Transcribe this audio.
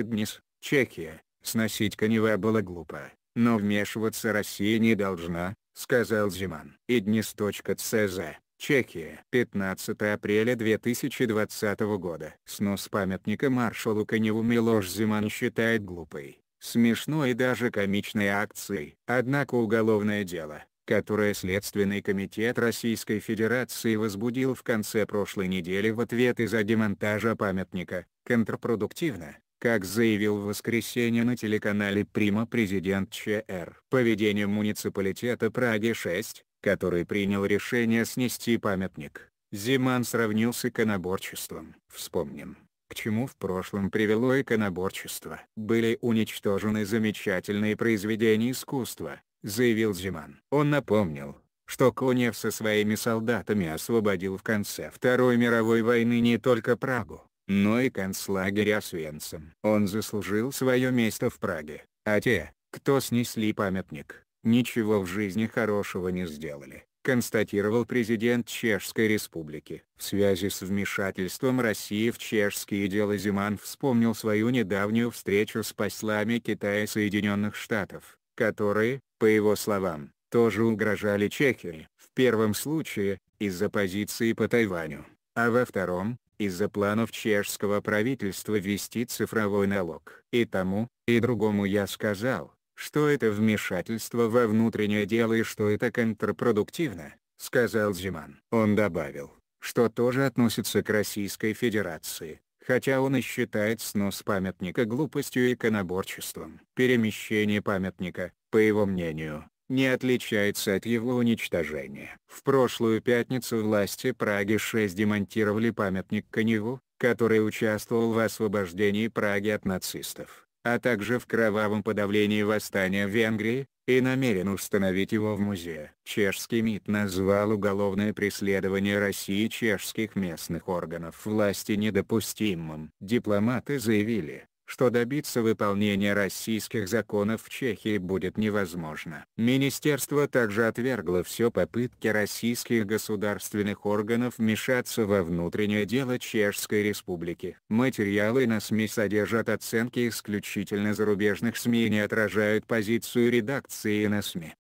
Иднис, Чехия, сносить Конева было глупо, но вмешиваться Россия не должна, сказал Зиман. Иднис.цз. Чехия. 15 апреля 2020 года. Снос памятника маршалу Коневу Милош Зиман считает глупой, смешной и даже комичной акцией. Однако уголовное дело, которое Следственный комитет Российской Федерации возбудил в конце прошлой недели в ответ из-за демонтажа памятника, контрпродуктивно. Как заявил в воскресенье на телеканале «Прима» президент ЧР, поведение муниципалитета Праги-6, который принял решение снести памятник, Зиман сравнил с иконоборчеством. Вспомним, к чему в прошлом привело иконоборчество. Были уничтожены замечательные произведения искусства, заявил Зиман. Он напомнил, что Конев со своими солдатами освободил в конце Второй мировой войны не только Прагу, но и концлагеря с Освенцим. Он заслужил свое место в Праге, а те, кто снесли памятник, ничего в жизни хорошего не сделали констатировал президент Чешской Республики. В связи с вмешательством России в чешские дела Зиман вспомнил свою недавнюю встречу с послами Китая и Соединенных Штатов, которые, по его словам, тоже угрожали Чехии, в первом случае, из-за позиции по Тайваню, а во втором, из-за планов чешского правительства ввести цифровой налог. И тому, и другому я сказал, что это вмешательство во внутреннее дело и что это контрпродуктивно, сказал Зиман. Он добавил, что тоже относится к Российской Федерации, хотя он и считает снос памятника глупостью и иконоборчеством. Перемещение памятника, по его мнению, не отличается от его уничтожения. В прошлую пятницу власти Праги-6 демонтировали памятник Коневу, который участвовал в освобождении Праги от нацистов, а также в кровавом подавлении восстания в Венгрии, и намерен установить его в музее. Чешский МИД назвал уголовное преследование России чешских местных органов власти недопустимым. Дипломаты заявили, что добиться выполнения российских законов в Чехии будет невозможно. Министерство также отвергло все попытки российских государственных органов вмешаться во внутреннее дело Чешской Республики. Материалы на СМИ содержат оценки исключительно зарубежных СМИ и не отражают позицию редакции на СМИ.